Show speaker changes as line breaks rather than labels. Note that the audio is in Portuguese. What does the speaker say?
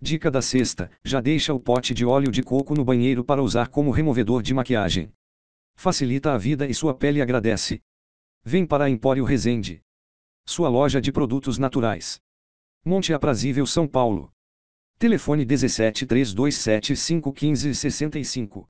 Dica da sexta: já deixa o pote de óleo de coco no banheiro para usar como removedor de maquiagem. Facilita a vida e sua pele agradece. Vem para a Empório Resende, sua loja de produtos naturais. Monte Aprazível, São Paulo. Telefone 17 3275 1565.